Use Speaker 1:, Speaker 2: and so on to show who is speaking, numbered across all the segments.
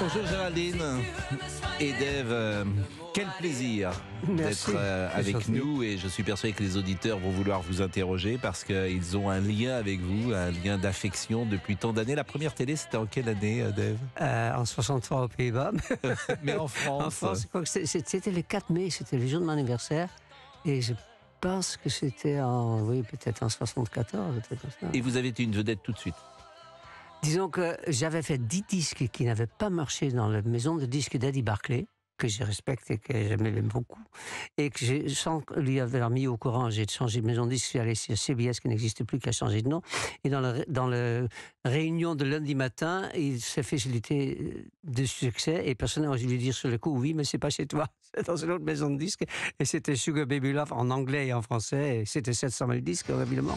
Speaker 1: Bonjour Géraldine et Dave. Euh, quel plaisir
Speaker 2: d'être euh, avec nous
Speaker 1: et je suis persuadé que les auditeurs vont vouloir vous interroger parce qu'ils ont un lien avec vous, un lien d'affection depuis tant d'années. La première télé, c'était en quelle année, euh, Dave
Speaker 2: En 63 aux Pays-Bas. Mais en France. En France, c'était le 4 mai, c'était le jour de mon anniversaire et je pense que c'était en, oui, peut-être en 74,
Speaker 1: Et vous avez été une vedette tout de suite
Speaker 2: Disons que j'avais fait dix disques qui n'avaient pas marché dans la maison de disques d'Eddie Barclay que je respecte et que j'aimais beaucoup, et que sans lui avoir mis au courant, j'ai changé de maison de j'ai allé sur CBS qui n'existe plus, qui a changé de nom, et dans la, dans le réunion de lundi matin, il s'est facilité de succès, et personne n'a lui dire sur le coup, oui, mais c'est pas chez toi, c'est dans une autre maison de disques. et c'était Sugar Baby Love en anglais et en français, et c'était 700 000 disques, évidemment.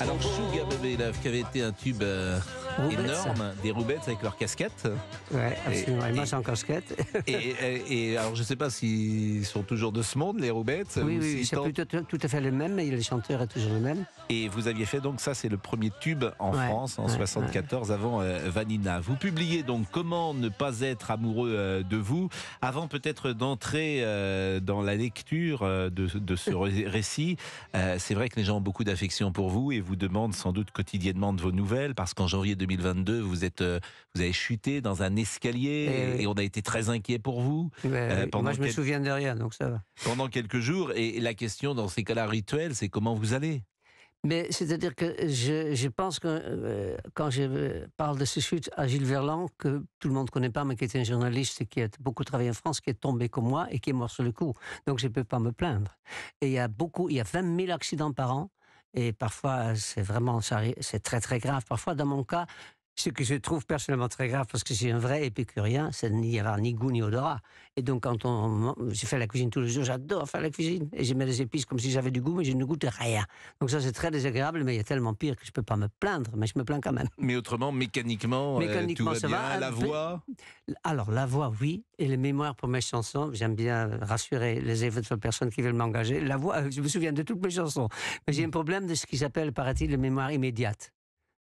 Speaker 1: Alors Suga Baby Love, qui avait été un tube euh, énorme, des roubettes avec leur casquette.
Speaker 2: Ouais, absolument. Et, en casquette.
Speaker 1: et, alors, je ne sais pas s'ils sont toujours de ce monde, les roubettes. Oui, oui, c'est plutôt
Speaker 2: tout à fait le même, mais le chanteur est toujours le même.
Speaker 1: Et vous aviez fait donc ça, c'est le premier tube en France en 1974 74 avant euh, Vanina. Vous publiez donc Comment ne pas être amoureux euh, de vous avant peut-être d'entrer dans la lecture de, de, ce récit. c'est vrai que les gens ont beaucoup d'affection pour vous et vous demande sans doute quotidiennement de vos nouvelles parce qu'en janvier 2022, vous êtes, euh, vous avez chuté dans un escalier eh et, on a été très inquiet pour vous. Eh ben euh, moi, je me souviens
Speaker 2: de rien, donc ça va.
Speaker 1: Pendant quelques jours, et la question dans ces cas-là rituels, c'est comment vous allez.
Speaker 2: Mais c'est-à-dire que je, je pense que euh, quand je parle de ce chute à Gilles Verland, que tout le monde ne connaît pas, mais qui est un journaliste qui a beaucoup travaillé en France, qui est tombé comme moi et qui est mort sur le coup. Donc je ne peux pas me plaindre. Et il y a beaucoup, il y a 20 000 accidents par an. Et parfois, c'est vraiment, c'est très très grave. Parfois, dans mon cas, ce que je trouve personnellement très grave, parce que c'est un vrai épicurien, c'est n'y avoir ni goût ni odorat. Et donc, quand on, je fais la cuisine tous les jours, j'adore faire la cuisine. Et je mets des épices comme si j'avais du goût, mais je ne goûte rien. Donc ça, c'est très désagréable, mais il y a tellement pire que je ne peux pas me plaindre, mais je me plains quand même.
Speaker 1: Mais autrement, mécaniquement, euh, tout va ça bien. la voix
Speaker 2: Alors, la voix, oui. Et les mémoires pour mes chansons, j'aime bien rassurer les éventuelles personnes qui veulent m'engager. La voix, je me souviens de toutes mes chansons. Mais j'ai un problème de ce qui s'appelle, paraît-il, les mémoires immédiates.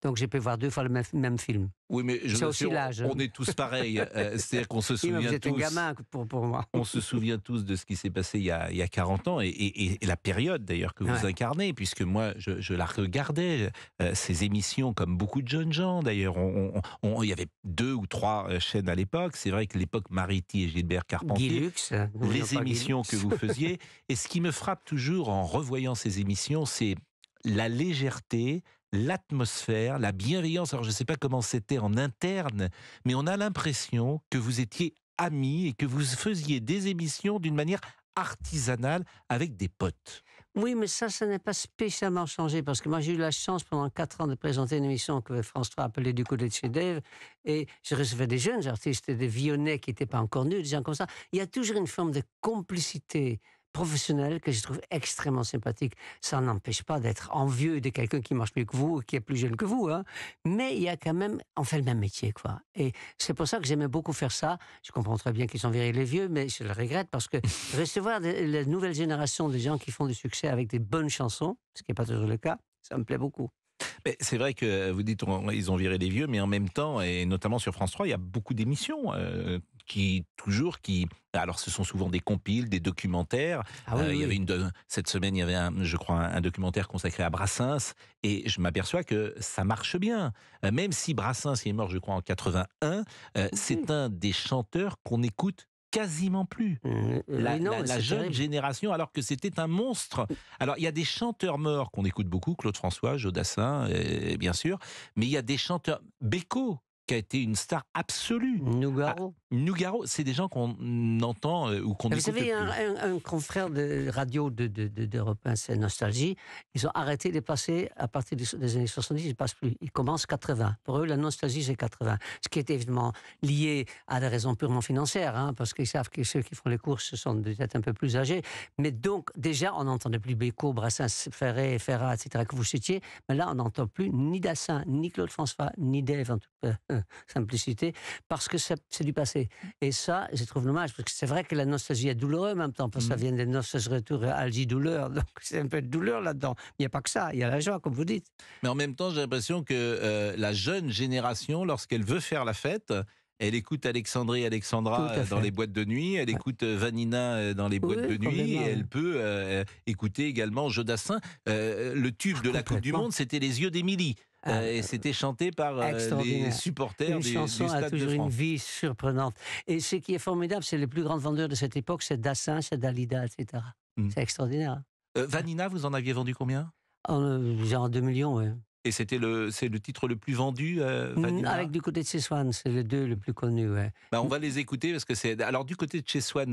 Speaker 2: Donc j'ai pu voir deux fois le même, film.
Speaker 1: Oui, mais je aussi l'âge. On, est tous pareils. Euh, euh, c'est-à-dire qu'on se souvient oui, vous êtes Un gamin
Speaker 2: pour, moi. On
Speaker 1: se souvient tous de ce qui s'est passé il y, a, 40 ans et, la période d'ailleurs que vous incarnez, puisque moi je, la regardais euh, ces émissions comme beaucoup de jeunes gens. D'ailleurs, il y avait deux ou trois chaînes à l'époque. C'est vrai que l'époque Mariti et Gilbert Carpentier, les émissions que vous faisiez. et ce qui me frappe toujours en revoyant ces émissions, c'est la légèreté, l'atmosphère, la bienveillance. Alors je ne sais pas comment c'était en interne, mais on a l'impression que vous étiez amis et que vous faisiez des émissions d'une
Speaker 2: manière artisanale avec des potes. Oui, mais ça, ça n'a pas spécialement changé parce que moi, j'ai eu la chance pendant quatre ans de présenter une émission que France 3 appelait du coup de Tchédev et je recevais des jeunes artistes, des Vionnais qui n'étaient pas encore nus, des gens comme ça. Il y a toujours une forme de complicité professionnel que je trouve extrêmement sympathique. Ça n'empêche pas d'être envieux de quelqu'un qui marche mieux que vous, qui est plus jeune que vous, hein. Mais il y a quand même, on fait le même métier, quoi. Et c'est pour ça que j'aimais beaucoup faire ça. Je comprends très bien qu'ils ont viré les vieux, mais je le regrette parce que recevoir la nouvelle génération de gens qui font du succès avec des bonnes chansons, ce qui n'est pas toujours le cas, ça me plaît beaucoup.
Speaker 1: Mais c'est vrai que euh, vous dites qu'ils ils ont viré les vieux, mais en même temps, et notamment sur France 3, il y a beaucoup d'émissions. Euh, qui toujours qui alors ce sont souvent des compiles, des documentaires. Ah euh, il y avait une cette semaine il y avait je crois un, documentaire consacré à Brassens et je m'aperçois que ça marche bien euh, même si Brassens est mort je crois en 81, euh, mmh c'est un des chanteurs qu'on écoute quasiment plus. Mmh, mmh, la, jeune génération, alors que c'était un monstre. Alors, il y a des chanteurs morts qu'on écoute beaucoup, Claude François, Jodassin, et, bien sûr, mais il y a des chanteurs... Beko qui a été une
Speaker 2: star absolue. Nougaro. Ah, Nougaro, c'est des gens qu'on entend euh, ou qu'on plus. Vous savez, un, confrère de radio de, d'Europe 1, c'est Nostalgie, ils ont arrêté de passer à partir des années 70, ils ne passent plus. Ils commencent 80. Pour eux, la nostalgie, c'est 80. Ce qui est évidemment lié à des raisons purement financières, hein, parce qu'ils savent que ceux qui font les courses sont peut-être un peu plus âgés. Mais donc, déjà, on n'entendait plus Béco, Brassens, Ferré, Ferrat, etc., que vous citiez. Mais là, on n'entend plus ni Dassin, ni Claude François, ni Dave, en tout cas. simplicité, parce que c'est du passé. Et ça, je trouve dommage, parce que c'est vrai que la nostalgie est douloureuse en même temps, parce que ça mm. vient des nostalgies retour à Algie douleur, donc c'est un peu de douleur là-dedans. Il n'y a pas que ça, il y a la joie, comme vous dites.
Speaker 1: Mais en même temps, j'ai l'impression que euh, la jeune génération, lorsqu'elle veut faire la fête, elle écoute Alexandrie Alexandra euh, dans les boîtes de nuit, elle écoute euh, Vanina dans les boîtes de nuit, elle peut écouter également Jodassin. le tube ah, de la Coupe du Monde, c'était Les yeux d'Émilie. Ah, euh, et euh, c'était chanté par euh, les supporters Une chanson a toujours une
Speaker 2: vie surprenante. Et ce qui est formidable, c'est les plus grands vendeurs de cette époque, c'est Dassin, c'est Dalida, etc. Mmh. C'est extraordinaire.
Speaker 1: Vanina, vous en aviez vendu combien
Speaker 2: oh, en, Genre 2 millions, oui.
Speaker 1: Et c'était le, c'est le titre le plus vendu, mmh, Vanina Avec
Speaker 2: du côté de Cheswan, c'est les deux le plus connu, ouais.
Speaker 1: Bah, on mmh. va les écouter parce que c'est. Alors, du côté de Cheswan,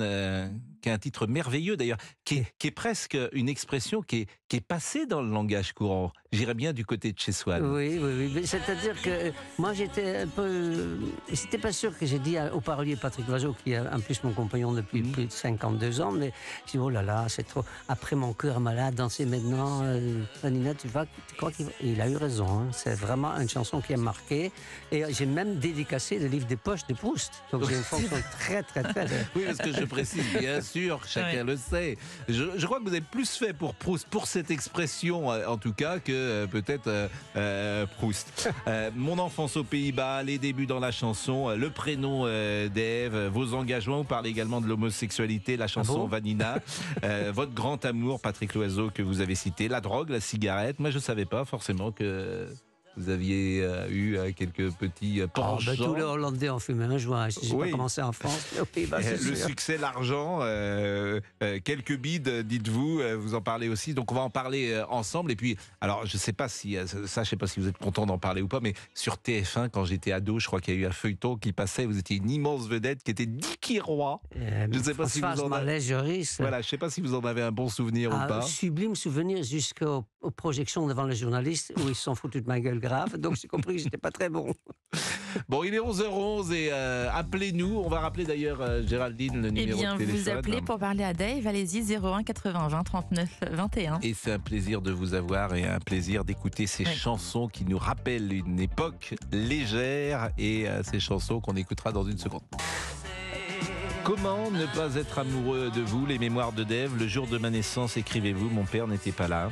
Speaker 1: qui est un titre merveilleux d'ailleurs, qui est, qui est presque une expression qui est, qui est passée dans le langage courant j'irais bien du côté de chez soi Oui,
Speaker 2: oui, oui. C'est-à-dire que euh, moi, j'étais un peu. Euh, c'était pas sûr que j'ai dit au parolier Patrick Vazot qui est en plus mon compagnon depuis mhm. plus de 52 ans, mais je dis, oh là là, c'est trop. Après mon cœur malade, danser maintenant, euh, tu vas. Tu crois qu'il il a eu raison. Hein. C'est vraiment une chanson qui a marqué. Et j'ai même dédicacé le livre des poches de Proust. Donc j'ai une fonction très, très, très.
Speaker 1: oui, parce que je précise, bien sûr, chacun le sait. Je, je crois que vous avez plus fait pour Proust, pour cette expression en tout cas, que euh, peut-être euh, euh, Proust. mon enfance aux Pays-Bas, les débuts dans la chanson, le prénom d'Ève, vos engagements. Vous parlez également de l'homosexualité, la chanson ah Vanina, votre grand amour, Patrick Loiseau, que vous avez cité, la drogue, la cigarette. Moi, je ne savais pas forcément que vous aviez euh, eu euh, quelques petits euh, ah, bah, penchants. tous les
Speaker 2: Hollandais en fumé un hein, joint. Hein, j'ai pas commencé en France, bah, Le
Speaker 1: succès, l'argent, quelques bides, dites-vous. Vous en parlez aussi. Donc on va en parler ensemble. Et puis, alors je sais pas si ça, je sais pas si vous êtes content d'en parler ou pas, mais sur TF1, quand j'étais ado, je crois qu'il y a eu un feuilleton qui passait. Vous étiez une immense vedette qui était Dicky Roy. je ne sais pas si vous en avez. Voilà, je sais pas si vous en avez un bon souvenir ou ah, pas.
Speaker 2: Sublime souvenir jusqu'aux projections devant les journalistes où ils s'en foutent de ma gueule grave, donc j'ai compris que j'étais pas très bon.
Speaker 1: Bon, il est 11h11 et euh, appelez-nous. On va rappeler d'ailleurs euh, Géraldine le eh numéro Eh bien, vous appelez
Speaker 3: pour parler
Speaker 4: à Dave. Allez-y, 01 80 20 39 21.
Speaker 1: Et c'est un plaisir de vous avoir et un plaisir d'écouter ces chansons qui nous rappellent une époque légère et euh, ces chansons qu'on écoutera dans une seconde. Comment ne pas être amoureux de vous Les mémoires de Dave. Le jour de ma naissance, écrivez-vous. Mon père n'était pas là.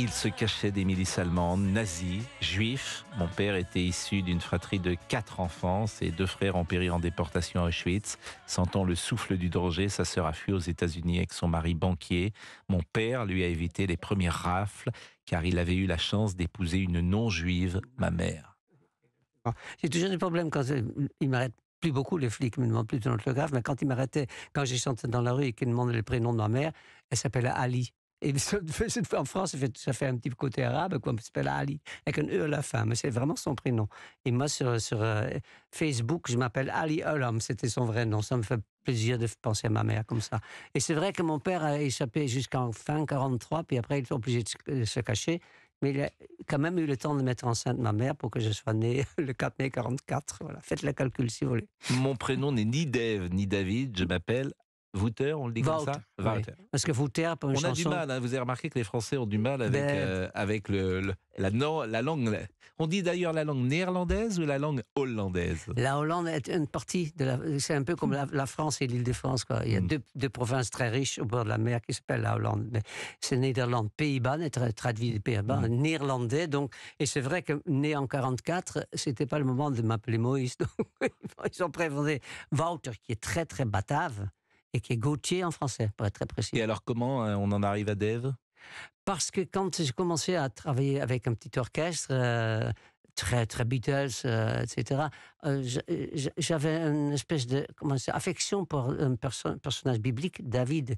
Speaker 1: Il se cachait des milices allemandes, nazis, juifs. Mon père était issu d'une fratrie de quatre enfants. Ses deux frères ont péri en déportation à Auschwitz. Sentant le souffle du danger, sa sœur a fui aux États-Unis avec son mari banquier. Mon père lui a évité les premières rafles car il avait eu la chance d'épouser une non-juive, ma mère.
Speaker 2: J'ai toujours des problèmes quand euh, il m'arrêtent plus beaucoup les flics me demandent plus de l'orthographe. mais quand ils m'arrêtait quand j'ai dans la rue et qu'ils demandaient le prénom de ma mère, elle s'appelle Ali. Et en France, ça fait un petit côté arabe, quoi, s'appelle Ali, avec un E à la fin, mais c'est vraiment son prénom. Et moi, sur, euh, Facebook, je m'appelle Ali Olam, c'était son vrai nom. Ça me fait plaisir de penser à ma mère comme ça. Et c'est vrai que mon père a échappé jusqu'en fin 43, puis après, il est obligé de euh, se cacher. Mais il a quand même eu le temps de mettre enceinte ma mère pour que je sois né le 4 mai 44. Voilà, faites le calcul si vous voulez.
Speaker 1: Mon prénom n'est ni Dave ni David, je m'appelle Wouter, on le dit comme ça
Speaker 2: Parce que Wouter, pour une On a du mal,
Speaker 1: hein, vous avez remarqué que les Français ont du mal avec, ben. euh, avec le, la, non, la langue. On dit d'ailleurs la langue néerlandaise ou la langue hollandaise
Speaker 2: La Hollande est une partie de la. C'est un peu comme la, France et l'Île-de-France. Il y a hmm. deux, provinces très riches au bord de la mer qui s'appellent la Hollande. Mais c'est Néerlande, Pays-Bas, traduit des Pays-Bas, hmm. néerlandais. Donc, et c'est vrai que né en 44, c'était pas le moment de m'appeler Moïse. Donc, ils ont préféré Wouter, qui est très très batave et qui est Gauthier en français, pour être très précis. Et alors comment euh, on en arrive à Dave Parce que quand j'ai commencé à travailler avec un petit orchestre, euh, très très Beatles, euh, etc. J'avais une espèce de comment affection pour un personnage biblique, David,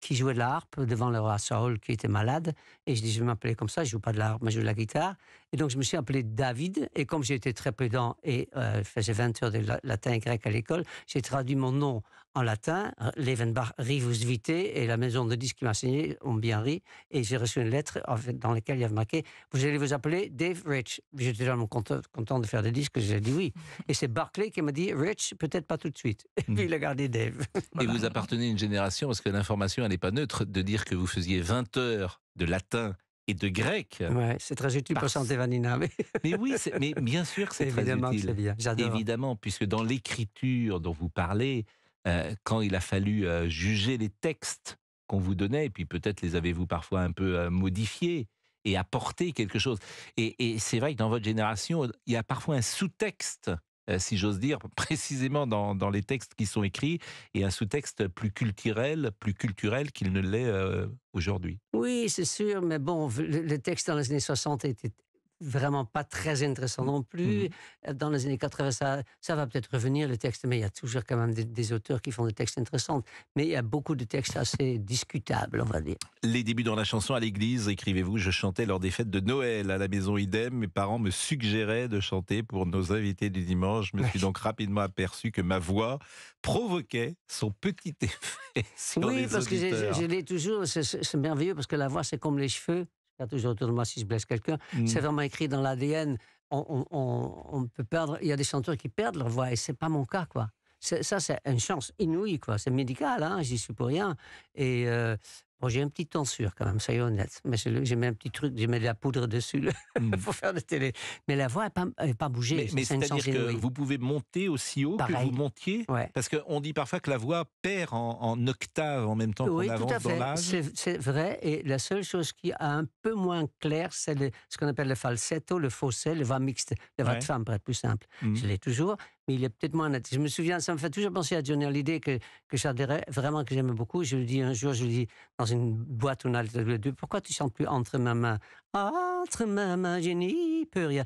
Speaker 2: qui jouait de l'harpe devant le roi Saul, qui était malade. Et je dis, je vais m'appeler comme ça, je joue pas de l'harpe, mais je joue de la guitare. Et donc, je me suis appelé David. Et comme j'étais très prudent et euh, je faisais 20 heures de latin et grec à l'école, j'ai traduit mon nom en latin, Levenbach Rivus Vitae, et la maison de disques qui m'a signé ont bien ri. Et j'ai reçu une lettre dans laquelle il y avait marqué Vous allez vous appeler Dave Rich. J'étais déjà content, de faire des disques, j'ai dit oui. Et c'est Barclay qui m'a dit Rich, peut-être pas tout de suite. Et puis il a gardé Dave.
Speaker 1: Et vous appartenez à une génération, parce que l'information, n'est pas neutre, de dire que vous faisiez 20 heures de latin et de grec. c'est
Speaker 2: très utile pour chanter Mais, mais oui, mais bien sûr, c'est très utile.
Speaker 1: Évidemment, puisque dans l'écriture dont vous parlez, euh, quand il a fallu euh, juger les textes qu'on vous donnait, et puis peut-être les avez-vous parfois un peu euh, modifiés et apportés quelque chose. et c'est vrai que dans votre génération, il y a parfois un sous-texte euh, si j'ose dire, précisément dans, les textes qui sont écrits et un sous-texte plus culturel, plus culturel qu'il ne l'est euh, aujourd'hui.
Speaker 2: Oui, c'est sûr, mais bon, le, le texte dans les années 60 était vraiment pas très intéressant non plus. Mmh euh, dans les années 80, ça, va peut-être revenir, le texte. mais il y a toujours quand même des, auteurs qui font des textes intéressants. Mais il y a beaucoup de textes assez discutables, on va dire.
Speaker 1: Les débuts dans la chanson à l'église, écrivez-vous, je chantais lors des fêtes de Noël à la maison idem. Mes parents me suggéraient de chanter pour nos invités du dimanche. Je me suis donc rapidement aperçu que ma voix provoquait son petit effet sur oui, parce que je
Speaker 2: l'ai toujours, c'est merveilleux, parce que la voix, c'est comme les cheveux toujours autour de moi si je blesse quelqu'un. Mm. C'est vraiment écrit dans l'ADN. On, peut perdre. Il y a des chanteurs qui perdent leur voix et c'est pas mon cas, quoi. Ça, c'est une chance inouïe, quoi. C'est médical, hein, j'y suis pour rien. Et, euh, Bon, j'ai une petite tonsure quand même, soyons honnêtes. Mais j'ai mis un petit truc, j'ai mis de la poudre dessus mm. pour faire de télé. Mais la voix n'a pas, pas, bougé. Mais, c'est-à-dire que vous
Speaker 1: pouvez monter aussi haut que vous montiez Parce qu'on dit parfois que la voix perd en, en octave en même temps qu'on avance tout à
Speaker 2: C'est vrai. Et la seule chose qui est un peu moins claire, c'est ce qu'on appelle le falsetto, le fausset, le voix mixte, le voix de femme, pour être plus simple. Mm. Je l'ai toujours, mais il est peut-être moins Je me souviens, ça me fait toujours penser à Johnny L'idée que, que j'adhérais vraiment, que j'aimais beaucoup. Je lui dis un jour, je lui dis dans une boîte où on a le deux, pourquoi tu chantes plus entre ma main Entre ma main, je n'y peux rien.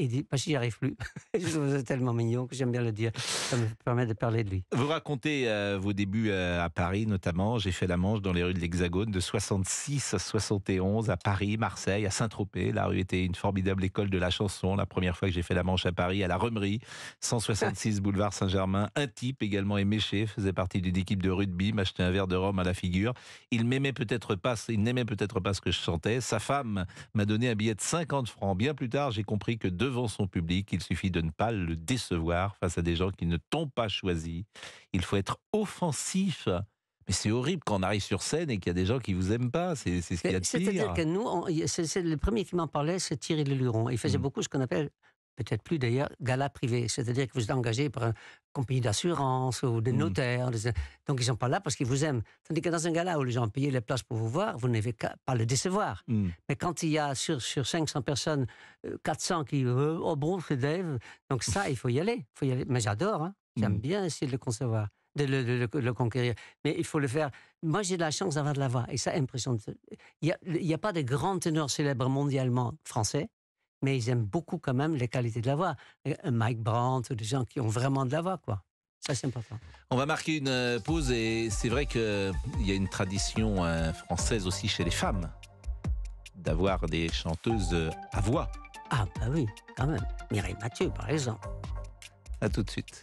Speaker 2: Il dit bah, J'y arrive plus. je vous tellement mignon que j'aime bien le dire. Ça me permet de parler de lui.
Speaker 1: Vous racontez euh, vos débuts euh, à Paris, notamment. J'ai fait la manche dans les rues de l'Hexagone de 66 à 71, à Paris, Marseille, à Saint-Tropez. La rue était une formidable école de la chanson. La première fois que j'ai fait la manche à Paris, à la Remerie, 166 boulevard Saint-Germain. Un type également éméché faisait partie d'une équipe de rugby, m'achetait un verre de rhum à la figure. Il m'aimait peut-être pas, il n'aimait peut-être pas ce que je chantais. Sa femme m'a donné un billet de 50 francs. Bien plus tard, j'ai compris que deux devant son public. Il suffit de ne pas le décevoir face à des gens qui ne t'ont pas choisi. Il faut être offensif. Mais c'est horrible quand on arrive sur scène et qu'il y a des gens qui vous aiment pas. C'est ce qu'il y a de pire. C'est-à-dire que
Speaker 2: nous, le premier qui m'en parlait, c'est Thierry Leluron. Il faisait mm. beaucoup ce qu'on appelle peut-être plus d'ailleurs, gala privé. C'est-à-dire que vous êtes engagé par une compagnie d'assurance ou des mmh. notaires. Donc ils sont pas là parce qu'ils vous aiment. Tandis que dans un gala où les gens ont payé les places pour vous voir, vous n'avez qu'à pas le décevoir. Mmh. Mais quand il y a sur, sur 500 personnes, 400 euh, qui euh, oh bon, c'est Donc ça, il faut y aller. Faut y aller. Mais j'adore. Hein. J'aime mmh. bien essayer de le concevoir. De le, conquérir. Mais il faut le faire. Moi, j'ai de la chance d'avoir de la voix, et ça impressionne. Il n'y a, pas de grands ténors célèbres mondialement français, mais ils aiment beaucoup quand même les qualités de la voix. Euh, Mike Brandt, des gens qui ont vraiment de la voix, quoi. Ça, c'est important.
Speaker 1: On va marquer une euh, pause et c'est vrai qu'il y a une tradition euh, française aussi chez les femmes d'avoir des chanteuses à voix.
Speaker 2: Ah, bah oui, quand même.
Speaker 1: Mireille Mathieu, par exemple. À tout de suite.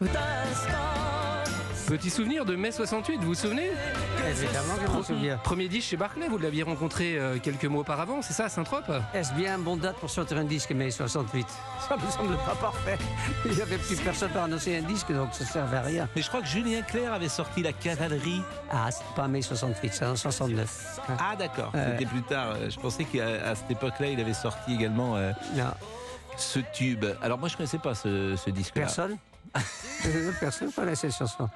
Speaker 4: Petit souvenir de mai 68, vous vous souvenez Évidemment que je souviens. Hmm,
Speaker 2: premier disque chez Barclay, vous l'aviez rencontré euh, quelques mois auparavant, c'est ça, Saint-Trope Est-ce bien une bon date pour sortir un disque mai 68 Ça me semble pas parfait. Il n'y avait plus personne pour annoncer un disque, donc ça ne servait à rien. Mais je crois que Julien Clerc avait sorti La Cavalerie. Ah, pas mai 68, c'est en 69. Ah, d'accord, c'était
Speaker 1: plus tard. Euh, je pensais qu'à cette époque-là, il avait sorti également. Euh, ce tube. Alors moi je ne connaissais pas ce, disque. -là. Personne
Speaker 2: Personne connaissait cette chanson.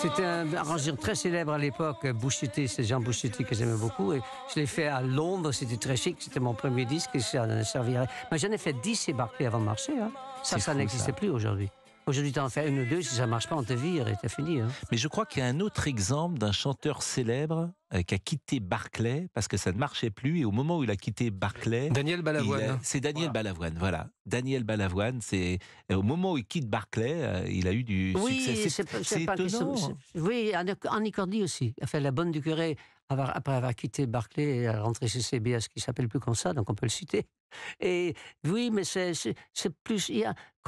Speaker 2: C'était un arrangeur très célèbre à l'époque, Boucheté, c'est Jean Boucheté que j'aimais beaucoup. Et je l'ai fait à Londres, c'était très chic, c'était mon premier disque et ça servirait. Mais j'en ai fait 10 ébarqués avant de marcher. Hein. Ça, ça n'existait plus aujourd'hui. Aujourd'hui, t'en fais une ou deux, si ça marche pas, on te vire et t'es fini. Hein. Mais je crois qu'il y a un autre exemple
Speaker 1: d'un chanteur célèbre euh, qui a quitté Barclay parce que ça ne marchait plus. Et au moment où il a quitté Barclay. Daniel Balavoine. C'est Daniel Balavoine, voilà. Daniel Balavoine, c'est. Euh, au moment
Speaker 2: où il quitte Barclay, euh, il a eu du oui, succès. C'est étonnant. oui, en, Cordy aussi. Enfin, la bonne du curé après avoir quitté Barclay et rentré chez CBS, qui s'appelle plus comme ça, donc on peut le citer. Et oui, mais c'est plus.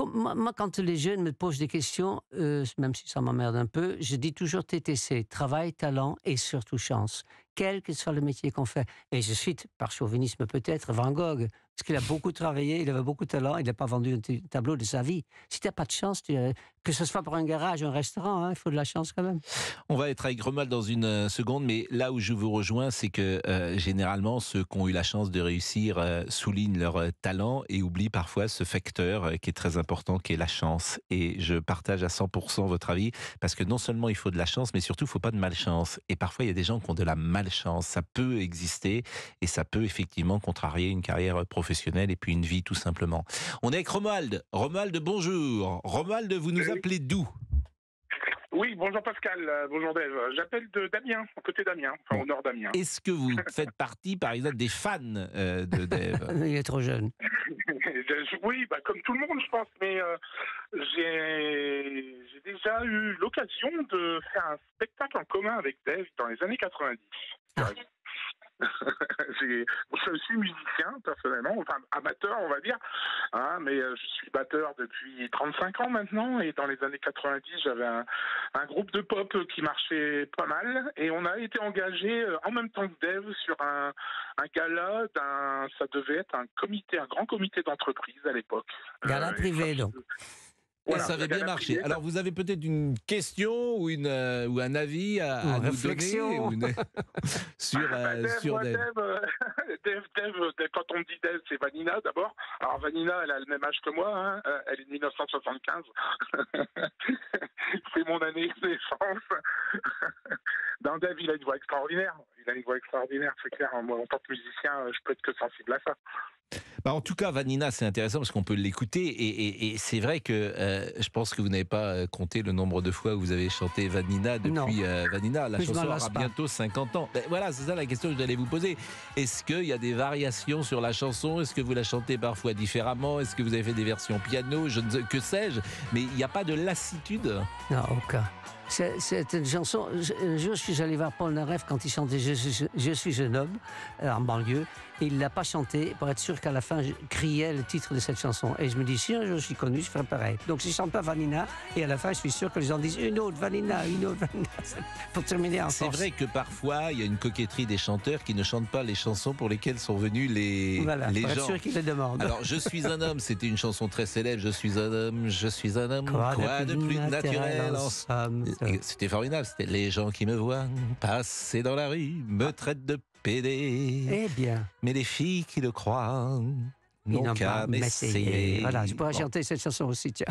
Speaker 2: moi, quand les jeunes me posent des questions, euh, même si ça m'emmerde un peu, je dis toujours TTC travail, talent et surtout chance, quel que soit le métier qu'on fait. Et je cite, par chauvinisme peut-être, Van Gogh. Parce qu'il a beaucoup travaillé, il avait beaucoup de talent, il n'a pas vendu un tableau de sa vie. Si tu n'as pas de chance, euh, que ce soit pour un garage, un restaurant, hein, il faut de la chance quand même. On va être avec
Speaker 1: Romuald dans une euh, seconde, mais là où je vous rejoins, c'est que euh, généralement, ceux qui ont eu la chance de réussir soulignent leur talent et oublient parfois ce facteur qui est très important, qui est la chance. Et je partage à 100% votre avis, parce que non seulement il faut de la chance, mais surtout, il ne faut pas de malchance. Et parfois, il y a des gens qui ont de la malchance. Ça peut exister et ça peut effectivement contrarier une carrière professionnelle professionnelle et puis une vie tout simplement. On est avec Romuald. Romuald, bonjour.
Speaker 5: Romuald, vous nous appelez d'où oui, bonjour Pascal, euh, bonjour Dave. J'appelle de Damien, côté Damien, enfin au nord Damien. Est-ce
Speaker 1: que vous faites partie, par exemple, des fans euh,
Speaker 2: de Dave Il est trop jeune.
Speaker 5: oui, bah, comme tout le monde, je pense, mais euh, j'ai déjà eu l'occasion de faire un spectacle en commun avec Dave dans les années 90. je suis musicien, personnellement, enfin amateur, on va dire, hein, mais euh, je suis batteur depuis 35 ans maintenant, et dans les années 90, j'avais un, un, groupe de pop qui marchait pas mal, et on a été engagé euh, en même temps que Dave sur un, un gala ça devait être un comité, un grand comité d'entreprise à l'époque. Gala euh, privé,
Speaker 2: donc
Speaker 1: ça avait bien marché. Alors, vous avez peut-être une question ou, une, euh, ou un avis à, à sur,
Speaker 5: sur quand on dit Dev, c'est Vanina d'abord. Alors, Vanina, elle a le même âge que moi. Hein. Euh, elle est 1975. c'est mon année de naissance. Dans Dave, il a une voix extraordinaire. Il a une voix extraordinaire, c'est clair. Moi, en tant que musicien, euh, je peux être que sensible à ça.
Speaker 1: Bah, en tout cas, Vanina, c'est intéressant parce qu'on peut l'écouter. Et, c'est vrai que euh, je pense que vous n'avez pas euh, compté le nombre de fois où vous avez chanté Vanina depuis euh, Vanina. La chanson aura bientôt 50 ans. Ben, voilà, c'est ça la question que j'allais vous poser. Est-ce qu'il y a des variations sur la chanson Est-ce que vous la chantez parfois différemment Est-ce que vous avez fait des versions piano je ne... Que sais-je Mais il n'y a pas de lassitude
Speaker 2: Non, aucun. Cette une chanson. jour, je, suis allé voir Paul Naref quand il chantait je, suis un homme euh, en banlieue. Et il ne l'a pas chanté pour être sûr qu'à la fin, je criais le titre de cette chanson. Et je me dis, si un jour je suis connu, je ferai pareil. Donc je ne chante pas Vanina, et à la fin, je suis sûr que les gens disent une autre Vanina, une autre Vanina, pour terminer en C'est vrai
Speaker 1: que parfois, il y a une coquetterie des chanteurs qui ne chantent pas les chansons pour lesquelles sont venus les, voilà, les gens. sûr qu'ils demandent. Alors, Je suis un homme, c'était une chanson très célèbre. Je suis un homme, je suis un homme. Quoi, de plus, naturel, c'était formidable. C'était les gens qui me voient passer dans la rue me ah. traitent de pédé. Eh bien. Mais les filles qui le croient non qu'à m'essayer. Voilà, je pourrais chanter
Speaker 2: cette chanson aussi, tiens.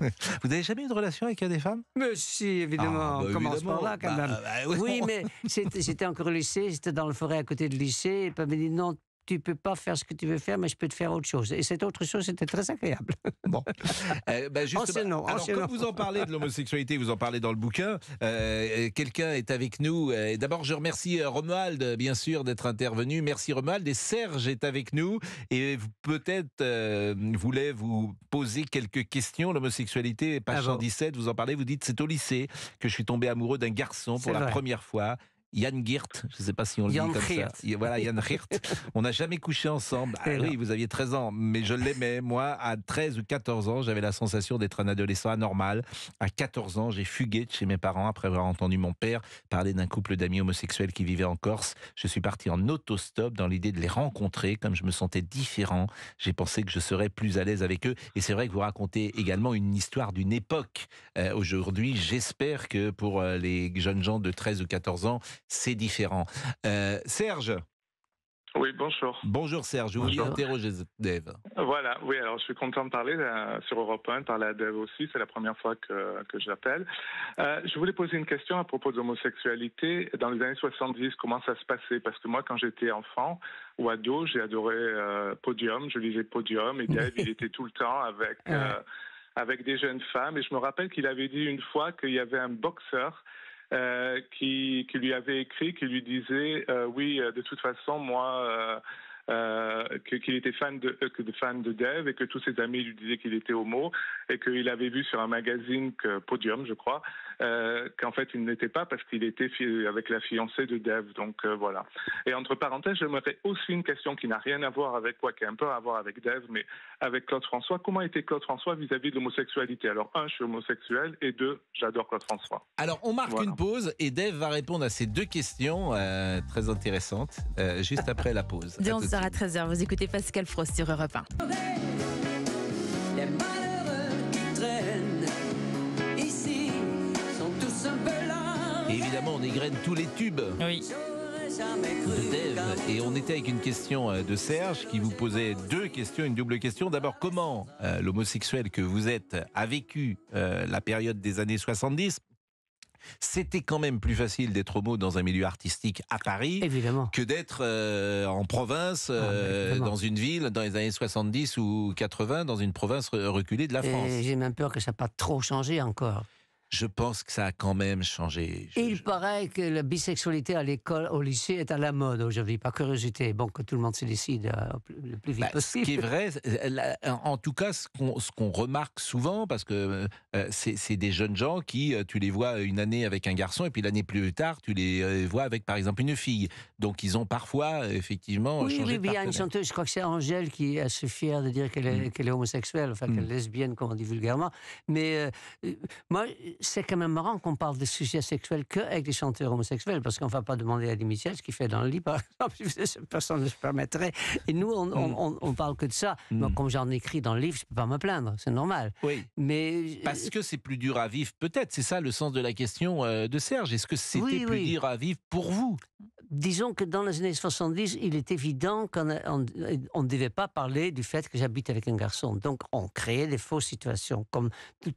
Speaker 1: Vous n'avez jamais eu de relation avec euh, des femmes
Speaker 2: Mais si, évidemment, ah, bah, commence là quand bah, même. Bah, oui, mais c'était encore au lycée, j'étais dans le forêt à côté du lycée, et pas mais dit non, tu peux pas faire ce que tu veux faire, mais je peux te faire autre chose. Et cette autre chose, c'était très agréable. Bon.
Speaker 1: Euh, ben justement, vous en parlez de l'homosexualité, vous en parlez dans le bouquin, euh, quelqu'un est avec nous. Euh, et d'abord, je remercie euh, Romuald, bien sûr, d'être intervenu. Merci Romuald. Et Serge est avec nous et peut-être voulez voulait vous poser quelques questions. L'homosexualité, page 117, ah vous en parlez, vous dites c'est au lycée que je suis tombé amoureux d'un garçon pour la première fois Yann Girt, je ne sais pas si on le dit comme ça. Voilà, Yann Girt. On n'a jamais couché ensemble. Ah, eh oui, vous aviez 13 ans, mais je l'aimais. Moi, à 13 ou 14 ans, j'avais la sensation d'être un adolescent anormal. À 14 ans, j'ai fugué de chez mes parents après avoir entendu mon père parler d'un couple d'amis homosexuels qui vivaient en Corse. Je suis parti en autostop dans l'idée de les rencontrer. Comme je me sentais différent, j'ai pensé que je serais plus à l'aise avec eux. Et c'est vrai que vous racontez également une histoire d'une époque. Euh, aujourd'hui, j'espère que pour euh, les jeunes gens de 13 ou 14 ans, c'est différent. Euh, Serge oui, bonjour. Bonjour Serge, vous voulais interroger Dave.
Speaker 6: Voilà, oui, alors je suis content de parler euh, sur Europe 1, de parler à Dave aussi, c'est la première fois que, je l'appelle. Euh, je voulais poser une question à propos de l'homosexualité. Dans les années 70, comment ça se passait Parce que moi, quand j'étais enfant ou ado, j'ai adoré Podium, je lisais Podium, et Dave, il était tout le temps avec... avec des jeunes femmes. Et je me rappelle qu'il avait dit une fois qu'il y avait un boxeur euh, qui, qui, lui avait écrit, qui lui disait euh, oui, euh, de toute façon, moi, euh, que qu'il était fan de, euh, de fan de Dev et que tous ses amis lui disaient qu'il était homo et qu'il avait vu sur un magazine que Podium, je crois, euh, qu'en fait il n'était pas parce qu'il était avec la fiancée de Dev. Donc voilà. Et entre parenthèses, j'aimerais aussi une question qui n'a rien à voir avec quoi, qui a un peu à voir avec Dev, mais avec Claude François. Comment était Claude François vis-à-vis de l'homosexualité Alors un, je suis homosexuel et deux, j'adore Claude François.
Speaker 1: Alors on marque une pause et Dev va répondre à ces deux questions très intéressantes juste après la pause
Speaker 4: à 13h. Vous écoutez Pascal Frost sur Europe 1.
Speaker 1: évidemment, on égrène tous les tubes. Oui. Et on était avec une question euh, de Serge qui vous posait deux questions, une double question. D'abord, comment euh, l'homosexuel que vous êtes a vécu euh, la période des années 70 c'était quand même plus facile d'être homo dans un milieu artistique à Paris évidemment. que d'être euh, en province, ah, bah, euh, dans une ville, dans les années 70 ou 80, dans une province reculée de la France.
Speaker 2: J'ai même peur que ça n'a pas trop changé encore
Speaker 1: je pense que ça a quand même changé.
Speaker 2: il paraît que la bisexualité à l'école, au lycée, est à la mode aujourd'hui, par curiosité. Bon, que tout le monde se décide euh, le
Speaker 1: plus vite possible. Bah, ce qui est vrai, euh, en tout cas, ce qu'on remarque souvent, parce que euh, c'est des jeunes gens qui, tu les vois une année avec un garçon, et puis l'année plus tard, tu les vois avec, par exemple, une fille. Donc, ils ont parfois, effectivement, changé oui, de il y a une chanteuse,
Speaker 2: je crois que c'est Angèle, qui est assez fière de dire qu'elle est, mm. est, homosexuelle, enfin, qu'elle est mm. lesbienne, comme on dit vulgairement. Mais moi, c'est quand même marrant qu'on parle de sujets sexuels qu'avec des chanteurs homosexuels, parce qu'on ne va pas demander à Dimitriel ce qu'il fait dans le lit, par exemple, personne ne se permettrait. Et nous, mm. on, on, parle que de ça. Mm. Moi, comme j'en écris dans le livre, je ne peux pas me plaindre, c'est normal. Oui. Mais...
Speaker 1: Parce euh, que c'est plus dur à vivre, peut-être. C'est ça le sens de la question euh, de Serge. Est-ce que c'était plus dur à vivre
Speaker 2: pour vous Disons que dans les années 70, il est évident qu'on ne devait pas parler du fait que j'habite avec un garçon. Donc, on créait des fausses situations, comme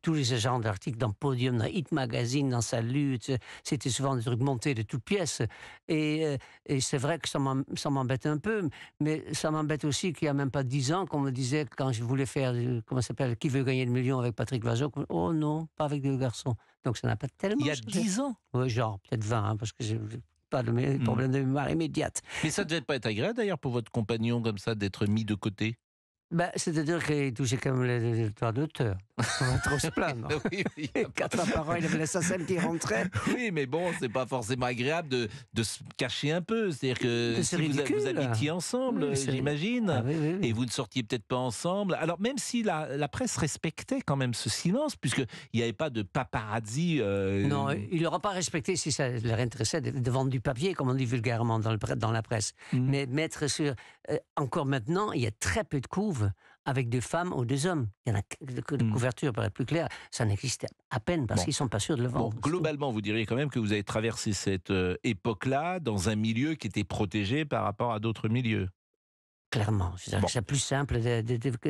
Speaker 2: tous les genres d'articles dans Podium dans Hit Magazine, dans sa lutte. C'était souvent des trucs montés de toutes pièces. Et, euh, et c'est vrai que ça m'embête un peu, mais ça m'embête aussi qu'il n'y a même pas dix ans qu'on me disait, quand je voulais faire, comment s'appelle, Qui veut gagner le million avec Patrick vazo oh non, pas avec des garçons. Donc ça n'a pas tellement. Il y a dix ans genre, peut-être 20, hein, parce que j'ai pas de hmm. problème de mémoire immédiate.
Speaker 1: Mais ça devait pas être agréable d'ailleurs pour votre compagnon comme ça d'être mis de côté
Speaker 2: bah, C'est-à-dire qu'il touchait quand même les droits d'auteur. On va trop se plaindre. Quatre il avait celle qui rentrait.
Speaker 1: Oui, mais bon, c'est pas forcément agréable de, de se cacher un peu. C'est-à-dire que vous, habitiez ensemble, j'imagine, ah et vous ne sortiez peut-être pas ensemble. Alors, même si la, la, presse respectait quand même ce silence, puisqu'il n'y avait pas de
Speaker 2: paparazzi. Euh, non, il n'aura pas respecté si ça leur intéressait de, vendre du papier, comme on dit vulgairement dans, le, dans la presse. Mm. Mais mettre sur. Euh, encore maintenant, il y a très peu de couves avec des femmes ou des hommes. Il y en a de hmm. couverture, pour être plus clair, ça n'existe à peine parce qu'ils sont pas sûrs de le vendre.
Speaker 1: globalement, vous diriez quand même que vous avez traversé cette euh, époque-là dans un milieu qui était protégé par rapport à d'autres milieux.
Speaker 2: Clairement. C'est plus simple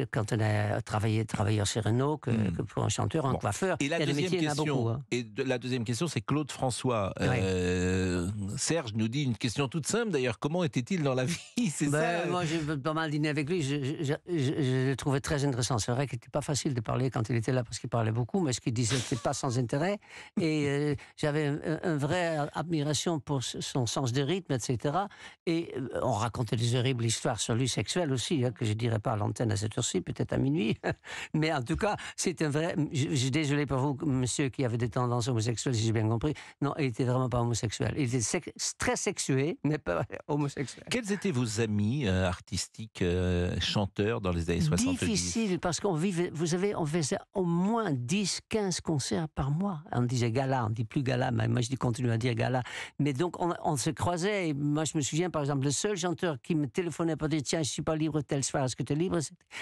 Speaker 2: quand on a travaillé travailleur chez Renault hmm. que, pour un chanteur, un coiffeur. Et la deuxième question,
Speaker 1: et la deuxième question, c'est Claude François. Euh, Serge nous dit une question toute simple d'ailleurs. Comment était-il dans la vie C'est ben, ça. Moi, j'ai
Speaker 2: pas mal dîné avec lui. Je, le trouvais très intéressant. C'est vrai qu'il n'était pas facile de parler quand il était là parce qu'il parlait beaucoup, mais ce qu'il disait n'était pas sans intérêt. Et euh, j'avais une un vraie admiration pour son sens de rythme, etc. Et euh, on racontait des horribles histoires sur lui sexuel aussi, hein, que je dirais pas à l'antenne à cette heure-ci, peut-être à minuit. Mais en tout cas, c'est un vrai. Je, suis désolé pour vous, monsieur qui avait des tendances homosexuelles, si j'ai bien compris. Non, il était vraiment pas homosexuel. Il était très sexué, mais pas homosexuel.
Speaker 1: Quels étaient vos amis euh,
Speaker 2: artistiques, euh, chanteurs dans les années 70 Difficile, parce qu'on vivait, vous savez, on faisait au moins 10, 15 concerts par mois. On disait gala, on dit plus gala, mais moi je dis continue à dire gala. Mais donc on, on se croisait. Et moi je me souviens par exemple, le seul chanteur qui me téléphonait pour dire tiens, je suis pas libre tel soir, est-ce que tu es libre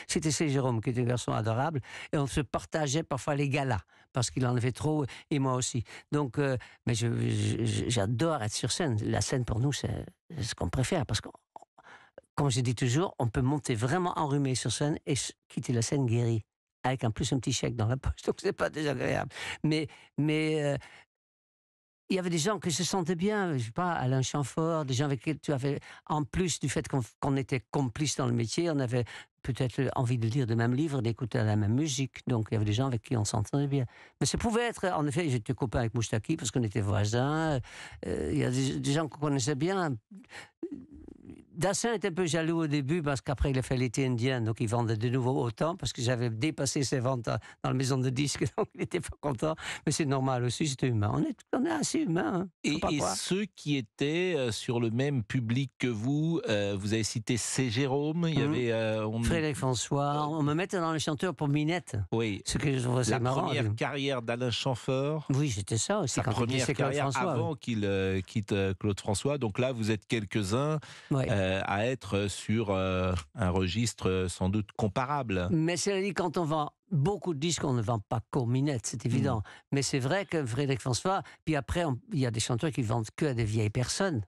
Speaker 2: C'était c'est Jérôme, qui était un garçon adorable, et on se partageait parfois les galas, parce qu'il en avait trop, et moi aussi. Donc, euh, mais j'adore être sur scène. La scène, pour nous, c'est ce qu'on préfère, parce que, comme je dis toujours, on peut monter vraiment enrhumé sur scène et quitter la scène guérie avec en plus un petit chèque dans la poche, donc c'est pas désagréable. Mais, mais euh, il y avait des gens qui se sentaient bien, je sais pas, Alain Chanfort, des gens avec qui tu avais, en plus du fait qu'on était complices dans le métier, on avait peut-être envie de lire le même livre, d'écouter la même musique. Donc il y avait des gens avec qui on s'entendait bien. Mais ça pouvait être, en effet, j'étais copain avec Moustaki parce qu'on était voisins. Euh, il y a des, des gens qu'on connaissait bien. Dassin était un peu jaloux au début parce qu'après il a fait l'été indien, donc il vendait de nouveau autant parce que j'avais dépassé ses ventes dans la maison de disques, donc il n'était pas content. Mais c'est normal aussi, c'était humain. On est, on est assez humain. Hein. Et, ceux
Speaker 1: qui étaient euh, sur le même public que vous, euh, vous avez cité C.
Speaker 2: Jérôme, il y hmm. avait euh, Frédéric François. On me mettait dans le chanteur pour Minette. Oui. Ce que je trouve la La première
Speaker 1: carrière d'Alain Chamfort. Oui, c'était
Speaker 2: ça aussi. La première carrière avant
Speaker 1: qu'il quitte Claude François. Donc là, vous êtes quelques uns. Oui. Euh, à être sur euh, un registre euh, sans doute comparable.
Speaker 2: Mais c'est dit, quand on vend beaucoup de disques, on ne vend pas comme minette, c'est évident. Mm. Mais c'est vrai que Frédéric François, puis après, il y a des chanteurs qui vendent que à des vieilles personnes.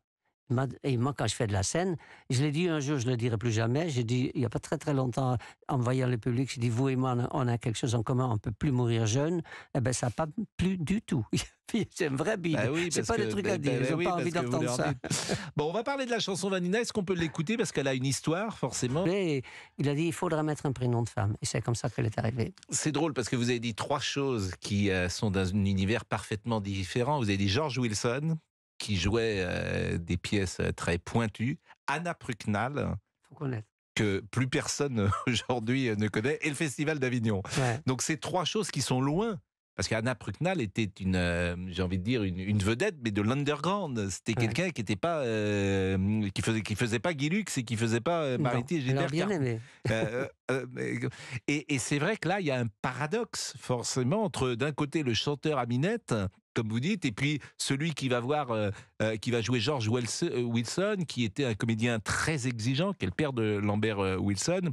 Speaker 2: Et moi, quand je fais de la scène, je l'ai dit un jour, je ne le dirai plus jamais. J'ai dit, il n'y a pas très très longtemps, en voyant le public, j'ai dit, vous et moi, on a quelque chose en commun, on ne peut plus mourir jeune. Eh bien, ça n'a pas plus du tout. c'est un vrai bide. Bah c'est pas le truc ben, à dire, ben, j'ai ben pas envie d'entendre ça.
Speaker 1: bon, on va parler de la chanson Vanina. Est-ce qu'on peut l'écouter Parce qu'elle a une histoire,
Speaker 2: forcément. il a dit, il faudra mettre un prénom de femme. Et c'est comme ça qu'elle est arrivée.
Speaker 1: C'est drôle parce que vous avez dit trois choses qui euh, sont dans un univers parfaitement différent. Vous avez dit George Wilson, qui jouait euh, des pièces euh, très pointues. Anna Prucknal. que plus personne euh, aujourd'hui ne connaît, et le Festival d'Avignon. Donc c'est trois choses qui sont loin. Parce qu'Anna Prucknall était une, j'ai envie de dire, une, vedette, mais de l'underground. C'était quelqu'un qui était pas, qui faisait, qui faisait pas Guy Lux et qui faisait pas euh, Marité et bien aimé. Euh, et, c'est vrai que là, il y a un paradoxe, forcément, entre d'un côté le chanteur Aminette, comme vous dites, et puis celui qui va voir, euh, euh, qui va jouer George Wilson, qui était un comédien très exigeant, qui est le père de Lambert Wilson.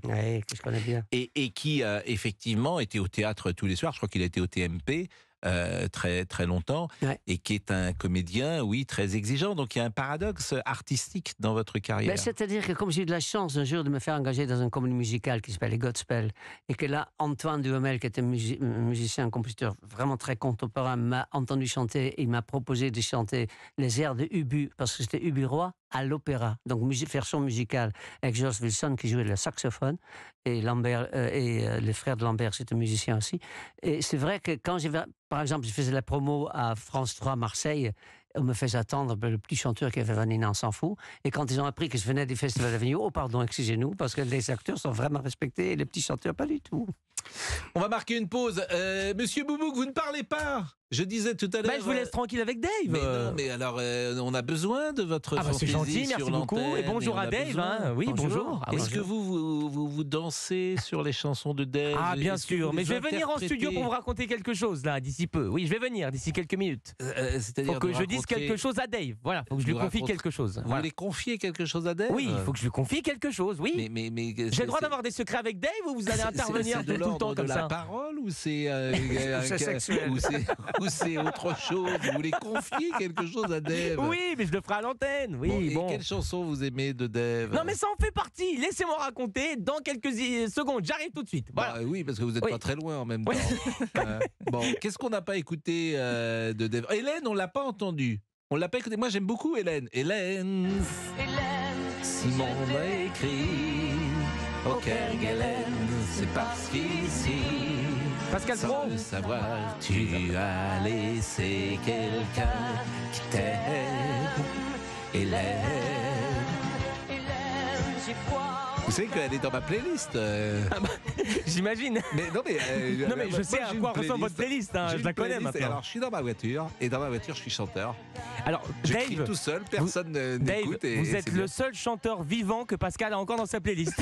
Speaker 1: bien. Et, qui, effectivement, était au théâtre tous les soirs. Je crois qu'il était au TMP. Euh, très très longtemps et qui est un comédien, oui, très exigeant. Donc il y a un paradoxe artistique dans votre carrière. Ben,
Speaker 2: c'est-à-dire que comme j'ai eu de la chance un jour de me faire engager dans un comédie musicale qui s'appelle Les Godspell et que là Antoine Duhamel, qui était un musicien, compositeur vraiment très contemporain, m'a entendu chanter il m'a proposé de chanter les airs de Ubu parce que c'était Ubu Roi à l'opéra, donc version musicale, avec George Wilson qui jouait le saxophone, et, Lambert, euh, et euh, les frères de Lambert, c'était musicien aussi. Et c'est vrai que quand j'ai, par exemple, je faisais la promo à France 3 Marseille, on me faisait attendre ben, le petit chanteur qui avait venu, on s'en fout. Et quand ils ont appris que je venais du Festival d'avenue, oh pardon, excusez-nous, parce que les acteurs sont vraiment respectés et les petits chanteurs pas du tout. On va marquer une pause.
Speaker 1: Euh, Monsieur Boubouk, vous ne parlez pas je disais tout à bah, l'heure. je vous laisse euh, tranquille avec Dave. Mais non, mais alors, euh, on a besoin de votre. Ah, bah, c'est gentil, merci beaucoup. Et bonjour à Dave. Hein. Oui, bonjour. Ah, est-ce que vous vous, vous dansez sur les chansons de Dave Ah, bien sûr. Mais je vais venir en studio pour vous
Speaker 4: raconter quelque chose, là, d'ici peu. Oui, je vais venir, d'ici quelques minutes.
Speaker 1: C'est-à-dire. que je dise quelque chose
Speaker 4: à Dave. Voilà, faut que je lui confie quelque chose. Vous voulez confier quelque chose à Dave Oui, il faut que je lui confie quelque chose, oui.
Speaker 1: Mais, mais, J'ai le droit d'avoir des secrets avec Dave ou vous allez intervenir de comme de la parole ou c'est ou c'est autre chose Vous voulez confier quelque chose à Dev Oui, mais je le ferai à l'antenne. Oui, bon, et Quelle chanson vous aimez de Dev Non, mais ça en fait partie. Laissez-moi raconter dans quelques euh, secondes. J'arrive tout de suite. Voilà. Bah, oui, parce que vous n'êtes pas très loin en même temps. Euh, bon, qu'est-ce qu'on n'a pas écouté euh, de Dev Hélène, on l'a pas entendu. On l'a pas Moi, j'aime beaucoup Hélène. Hélène.
Speaker 2: Hélène. Simon m'a
Speaker 1: écrit au Kerguelen, c'est parce
Speaker 2: qu'ici,
Speaker 1: sans le savoir, tu as laissé quelqu'un qui
Speaker 3: t'aime et l'aime Et l'aime,
Speaker 1: vous savez qu'elle est dans ma playlist. Euh. Ah bah, j'imagine. Mais non, mais. Euh, euh, je sais à quoi ressemble votre playlist, hein, je la connais Alors, je suis dans ma voiture, et dans ma voiture, je suis chanteur. Alors, Je suis tout seul, personne n'écoute. vous êtes le
Speaker 4: seul chanteur vivant que Pascal a encore dans sa playlist.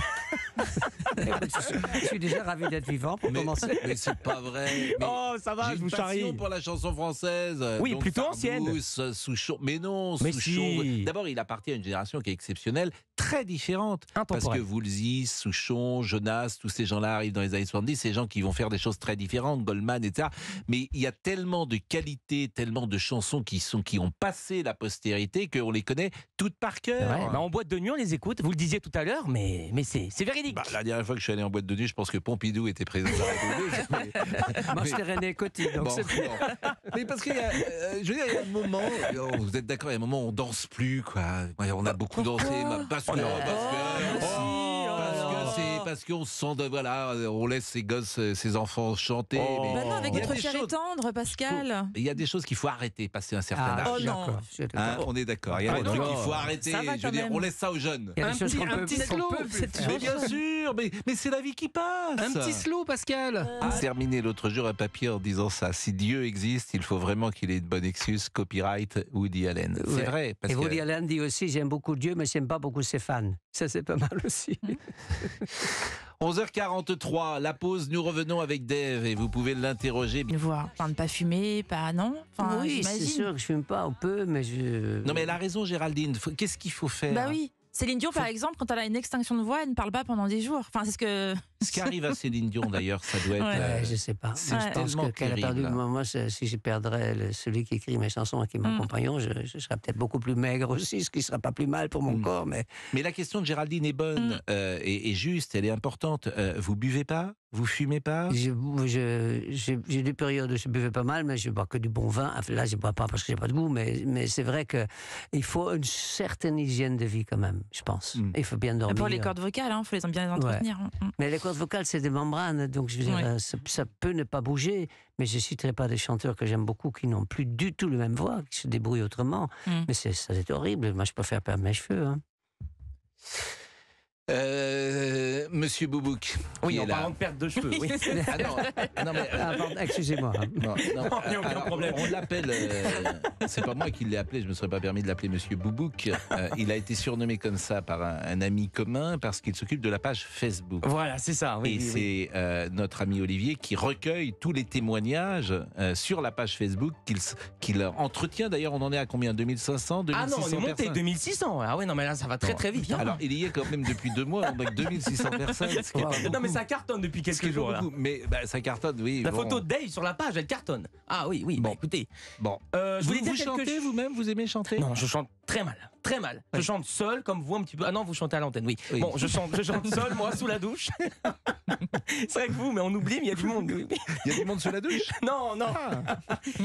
Speaker 2: Eh ben, je suis déjà ravi d'être vivant pour commencer. mais c'est pas vrai. oh, ça va, je vous passion charrie.
Speaker 1: pour la chanson française. Oui, plutôt ancienne. Mais non, Mais si. D'abord, il appartient à une génération qui est exceptionnelle, très différente. Parce que vous Souchon, Jonas, tous ces gens-là arrivent dans les années 70, ces gens qui vont faire des choses très différentes, Goldman, etc. Mais il y a tellement de qualités, tellement de chansons qui, sont, qui ont passé la postérité qu'on les connaît toutes par cœur. Bah, en boîte de nuit, on les écoute. Vous le disiez tout à l'heure, mais, mais c'est, c'est véridique. Bah, la dernière fois que je suis allé en boîte de nuit, je pense que Pompidou était présent.
Speaker 3: Moi, mais...
Speaker 1: je René Coty, Mais parce qu'il y a, euh, je il y a un moment, vous êtes d'accord, il y a un moment où on danse plus, quoi. On a bah, beaucoup dansé, ma passion parce qu'on sent de, voilà, on laisse ses gosses, ses euh, enfants chanter. Oh. Mais... Bah non, avec votre
Speaker 6: choses...
Speaker 4: tendre, Pascal.
Speaker 1: Il y a des choses qu'il faut arrêter, passer un certain ah, âge. Oh hein, on est d'accord. Il y a des ah, trucs qu'il faut arrêter. Je on laisse ça aux jeunes. Un petit, un petit slow. Mais bien sûr, mais, c'est la vie qui passe. Un petit slow, Pascal. Euh, a ah. Terminé l'autre jour un papier en disant ça. Si Dieu existe, il faut vraiment qu'il ait de bonne excuse, copyright Woody Allen.
Speaker 2: C'est vrai. Parce Et Woody Allen dit aussi j'aime beaucoup Dieu, mais j'aime pas beaucoup ses fans. Ça, c'est pas mal aussi.
Speaker 1: 11h43, la pause, nous revenons avec Dave et vous pouvez l'interroger. De voir, enfin,
Speaker 4: ne pas fumer, pas non
Speaker 1: enfin, Oui, c'est sûr que
Speaker 2: je fume pas, on peut, mais
Speaker 1: je... Non mais elle a raison Géraldine, qu'est-ce qu'il faut faire Bah oui,
Speaker 4: Céline Dion par exemple, quand elle a une extinction de voix, elle ne parle pas pendant des jours. Enfin c'est ce que...
Speaker 1: Ce qui arrive à Céline Dion, d'ailleurs, ça doit être. Ouais, ne euh, je sais pas.
Speaker 4: je pense qu'elle a perdu.
Speaker 2: Moi, si je perdrais celui qui écrit mes chansons et qui m'accompagne, mm. je, serais peut-être beaucoup plus maigre aussi, ce qui sera pas plus mal pour mon mm. corps. Mais... mais la question de Géraldine est bonne mm. euh,
Speaker 1: et, juste, elle est importante. Vous euh, vous buvez pas
Speaker 2: vous fumez pas J'ai des périodes où je buvais pas mal, mais je bois que du bon vin. Là, je bois pas parce que j'ai pas de goût, mais, mais c'est vrai qu'il faut une certaine hygiène de vie quand même, je pense. Il faut bien dormir. Et pour les cordes
Speaker 4: vocales, il hein, faut les bien entretenir.
Speaker 2: Hein. Mais les cordes vocales, c'est des membranes, donc je euh, ça, peut ne pas bouger, mais je ne citerai pas des chanteurs que j'aime beaucoup qui n'ont plus du tout le même voix, qui se débrouillent autrement. Mm. Mais c'est, ça, c'est horrible. Moi, je préfère perdre mes cheveux. Hein.
Speaker 1: Euh, Monsieur Boubouk. Oui, en parlant de perte de cheveux. Oui. Ah, ah non, mais. Euh,
Speaker 2: ah, excusez-moi. Non, non,
Speaker 1: problème. On l'appelle. Euh, c'est pas moi qui l'ai appelé, je ne me serais pas permis de l'appeler Monsieur Boubouk. il a été surnommé comme ça par un, ami commun parce qu'il s'occupe de la page Facebook. Voilà, c'est ça. Oui, Et c'est notre ami Olivier qui recueille tous les témoignages sur la page Facebook qu'il entretient. D'ailleurs, on en est à combien 2500 2600 Ah non, on est monté 2600. Ah oui, non, mais là, ça va très très vite. Hein. Alors, il y est quand même depuis deux mois, on que 2600 personnes. non, mais ça cartonne depuis quelques jours. Mais bah, ça cartonne, oui. La photo de
Speaker 4: Dave sur la page, elle cartonne. Ah oui, oui, bah, bon, écoutez. Bon. Euh, vous, chantez
Speaker 1: vous-même Vous aimez chanter Non, je chante
Speaker 4: très mal, très mal. Je chante seul, comme vous un petit peu. Ah non, vous chantez à l'antenne, oui. Bon, je chante, chante seul, moi, sous la douche. c'est vrai que vous, mais on oublie, mais il y a du monde. Il y a du monde sous la douche Non, non. Ah.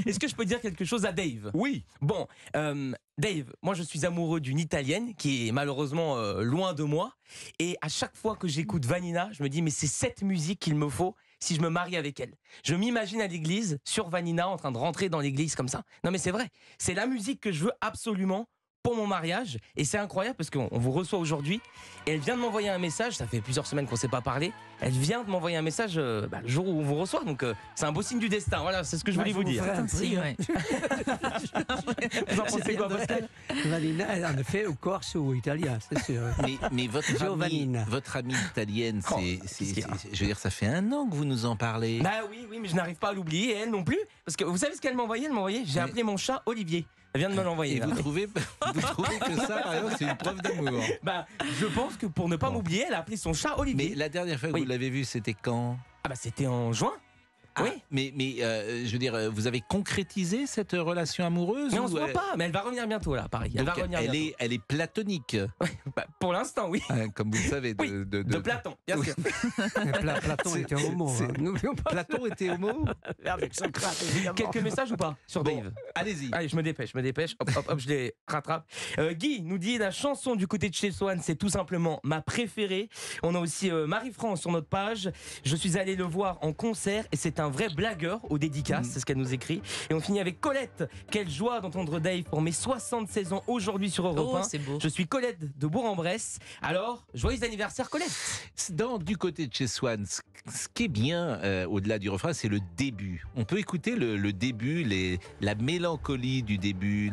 Speaker 4: Est-ce que je peux dire quelque chose à Dave Oui. Bon, euh, Dave, moi, je suis amoureux d'une Italienne qui est malheureusement euh, loin de moi. Et à chaque fois que j'écoute Vanina, je me dis, mais c'est cette musique qu'il me faut si je me marie avec elle. Je m'imagine à l'église, sur Vanina, en train de rentrer dans l'église comme ça. Non mais c'est vrai, c'est la musique que je veux absolument pour mon mariage. Et c'est incroyable parce qu'on vous reçoit aujourd'hui. Et elle vient de m'envoyer un message. Ça fait plusieurs semaines qu'on ne s'est pas parlé. Elle vient de m'envoyer un message euh, bah, le jour où on vous reçoit. Donc euh, c'est un beau signe du destin. Voilà, c'est ce que je voulais bah, vous, dire. Un ouais.
Speaker 2: vous en pensez quoi, Valina, elle en fait au corse ou italien, c'est sûr. Mais, votre, amie, votre
Speaker 1: amie italienne, oh, c'est, je veux dire, ça fait un an que vous nous en parlez. Bah oui, oui, mais je n'arrive pas
Speaker 4: à l'oublier. elle non plus. Parce que vous savez ce qu'elle m'envoyait Elle m'a envoyé, j'ai appelé mon chat Olivier. Elle vient de me l'envoyer. vous trouvez, que ça, c'est une
Speaker 1: preuve d'amour
Speaker 4: Bah, je pense que pour ne pas m'oublier, elle a appelé
Speaker 1: son chat Olivier. Mais la dernière fois que vous l'avez vu, c'était quand Ah bah c'était en juin. Ah. Oui, mais, mais euh, je veux dire, vous avez concrétisé cette relation amoureuse Mais on se voit pas, mais elle va revenir bientôt là, à Paris. Elle, va revenir est, elle est platonique. Bah, pour l'instant, oui. comme vous le savez, de, Platon,
Speaker 2: Platon était homo.
Speaker 1: Platon était homo
Speaker 2: Quelques messages ou pas Sur
Speaker 4: Dave Allez-y. Allez, je me dépêche, je me dépêche. Hop, hop, hop, je les rattrape. Euh, Guy nous dit la chanson du côté de chez Swan, c'est tout simplement ma préférée. On a aussi euh, Marie-France sur notre page. Je suis allé le voir en concert et c'est un un vrai blagueur au dédicace, mm. c'est ce qu'elle nous écrit. Et on finit avec Colette. Quelle joie d'entendre Dave pour mes 76 ans aujourd'hui sur Europe 1. Je suis Colette de Bourg-en-Bresse. Alors, joyeux anniversaire
Speaker 1: Colette. Donc, du côté de chez Swan, ce qui est bien euh, au-delà du refrain, c'est le début. On peut écouter le, début, les, la mélancolie du début,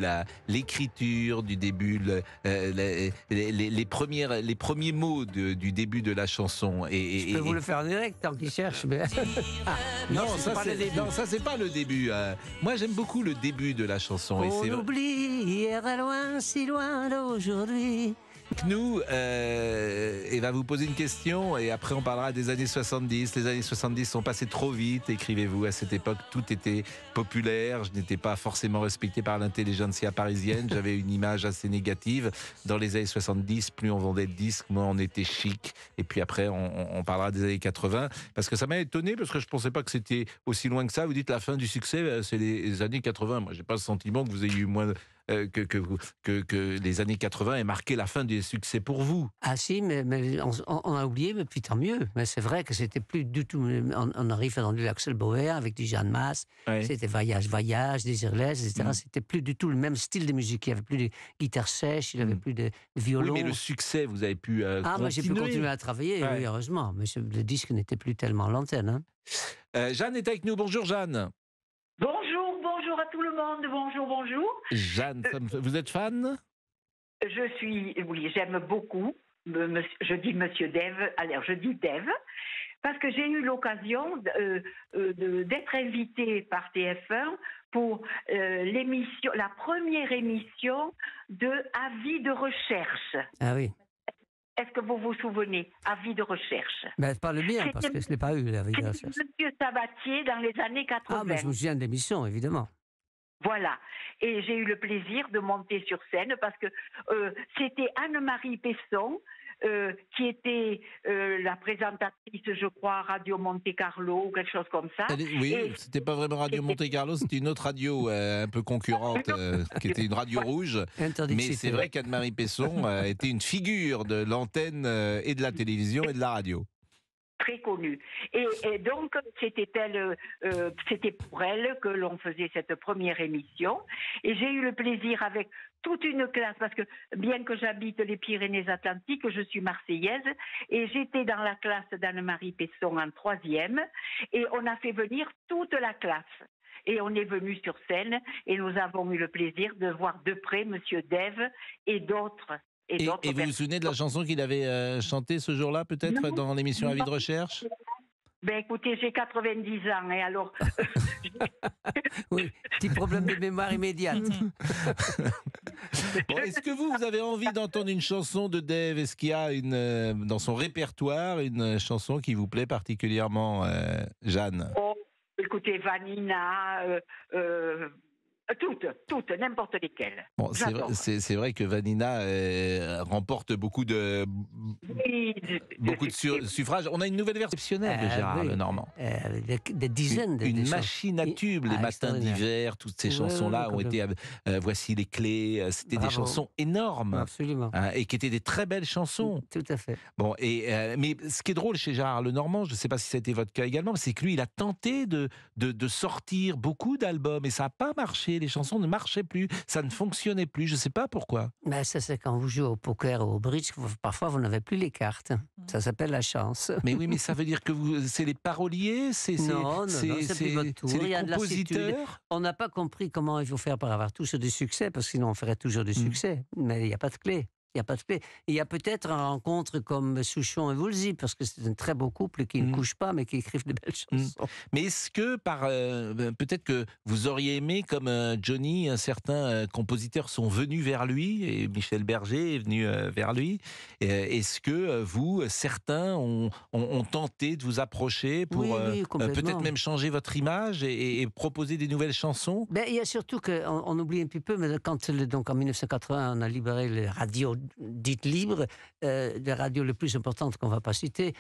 Speaker 1: l'écriture du début, euh, les, premières, les premiers mots du début de la chanson. Et, Je peux vous le
Speaker 2: faire en direct tant qu'il cherche. non, Non,
Speaker 1: ça c'est pas le début. Euh. moi j'aime beaucoup le début de la chanson. On et
Speaker 2: oublie hier à loin, si loin d'aujourd'hui
Speaker 1: nous euh, et va vous poser une question. Et après, on parlera des années 70. Les années 70 sont passées trop vite, écrivez-vous. À cette époque, tout était populaire. Je n'étais pas forcément respecté par l'intelligentsia parisienne. J'avais une image assez négative. Dans les années 70, plus on vendait de disques, moins on était chic. Et puis après, on, on parlera des années 80. Parce que ça m'a étonné, parce que je ne pensais pas que c'était aussi loin que ça. Vous dites la fin du succès, euh, c'est les années 80. Moi, j'ai pas le sentiment que vous ayez eu moins euh, que, que, les années 80 aient marqué la fin du succès pour vous.
Speaker 2: Ah si, mais, on, a oublié, mais puis tant mieux. Mais c'est vrai que c'était plus du tout. On, arrive dans du Axel Bauer avec du Jeanne Masse. C'était voyage, voyage, des Irlaises, etc. Mm. C'était plus du tout le même style de musique. Il n'y avait plus de guitare sèche, il n'y avait mm. plus de violon. mais le
Speaker 1: succès, vous avez pu. Euh, ah, j'ai pu continuer à
Speaker 2: travailler, heureusement. Mais le disque n'était plus tellement l'antenne. Hein. Euh, Jeanne est avec nous. Bonjour
Speaker 1: Jeanne.
Speaker 3: Bonjour tout le monde, bonjour, bonjour. Jeanne, vous êtes fan Je suis, oui, j'aime beaucoup. Je dis Monsieur Dev, alors je dis Dev, parce que j'ai eu l'occasion euh, euh, d'être invitée par TF1 pour euh, l'émission, la première émission de Avis de recherche. Ah oui. Est-ce que vous vous souvenez Avis de recherche.
Speaker 2: Ben, pas le mien parce que ce n'est pas eu, l'avis de recherche.
Speaker 3: Monsieur Sabatier dans les années 80. Ah, mais ben, je
Speaker 2: me souviens d'émission, évidemment.
Speaker 3: Voilà. Et j'ai eu le plaisir de monter sur scène parce que euh, c'était Anne-Marie Pesson euh, qui était euh, la présentatrice, je crois, Radio Monte Carlo ou quelque chose comme ça. oui oui, c'était
Speaker 1: pas vraiment Radio Monte Carlo, c'était une autre radio un peu concurrente, qui était une radio rouge. mais c'est vrai qu'Anne-Marie Pesson était une figure de l'antenne et de la télévision et de la radio
Speaker 3: très connue. Et, donc, c'était elle, euh, c'était pour elle que l'on faisait cette première émission. Et j'ai eu le plaisir avec toute une classe, parce que bien que j'habite les Pyrénées-Atlantiques, je suis marseillaise, et j'étais dans la classe d'Anne-Marie Pesson en troisième, et on a fait venir toute la classe. Et on est venu sur scène et nous avons eu le plaisir de voir de près Monsieur Dev et d'autres. Et,
Speaker 1: vous ben, vous souvenez de la chanson qu'il avait euh, chantée ce jour-là, peut-être, dans l'émission Avis de recherche
Speaker 3: ben, écoutez, j'ai 90 ans, et alors.
Speaker 2: oui,
Speaker 3: petit problème de mémoire immédiate.
Speaker 1: Est-ce que vous, vous avez envie d'entendre une chanson de Dave Est-ce qu'il y a une, euh, dans son répertoire une chanson qui vous plaît particulièrement, euh, Jeanne
Speaker 3: oh, Écoutez, Vanina, euh, toutes, toutes, n'importe lesquelles.
Speaker 1: c'est, vrai, que Vanina euh, remporte beaucoup de, beaucoup de, suffrages. On a une nouvelle version exceptionnelle de Gérard Lenormand.
Speaker 2: des, dizaines de Une, machine
Speaker 1: à tubes, les ah, matins d'hiver, toutes ces chansons-là ont été. Euh, voici les clés. C'était des chansons énormes. Absolument. Hein, et qui étaient des très belles chansons. Tout à fait. Bon, et, mais ce qui est drôle chez Gérard Lenormand, je ne sais pas si ça été votre cas également, c'est que lui, il a tenté de, de, de sortir beaucoup d'albums et ça n'a pas marché les chansons ne marchaient plus, ça ne fonctionnait plus, je ne sais pas
Speaker 2: pourquoi. Mais bah, ça, c'est quand vous jouez au poker ou au bridge, parfois vous n'avez plus les cartes. Ça s'appelle la chance. Mais oui, mais ça veut dire que c'est les paroliers, c'est non, non, c'est votre tour. C'est les On n'a pas compris comment il faut faire pour avoir tous du succès, parce que sinon on ferait toujours du hmm. succès. Mais il n'y a pas de clé. Il a pas de Il y a peut-être une rencontre comme Souchon et Voulzy parce que c'est un très beau couple qui ne mm. couche pas, mais qui écrivent de belles mm. chansons.
Speaker 1: Mais est-ce que,
Speaker 2: par euh,
Speaker 1: ben, peut-être que vous auriez aimé, comme euh, Johnny, un certain euh, compositeur sont venus vers lui, et Michel Berger est venu vers lui, est-ce que vous, certains, ont, tenté de vous approcher pour peut-être même changer votre image et, proposer des nouvelles
Speaker 2: chansons ben, Il y a surtout qu'on on oublie un petit peu, mais quand, donc en 1980, on a libéré les radios dites libres, des radios les plus importantes qu'on ne va pas citer,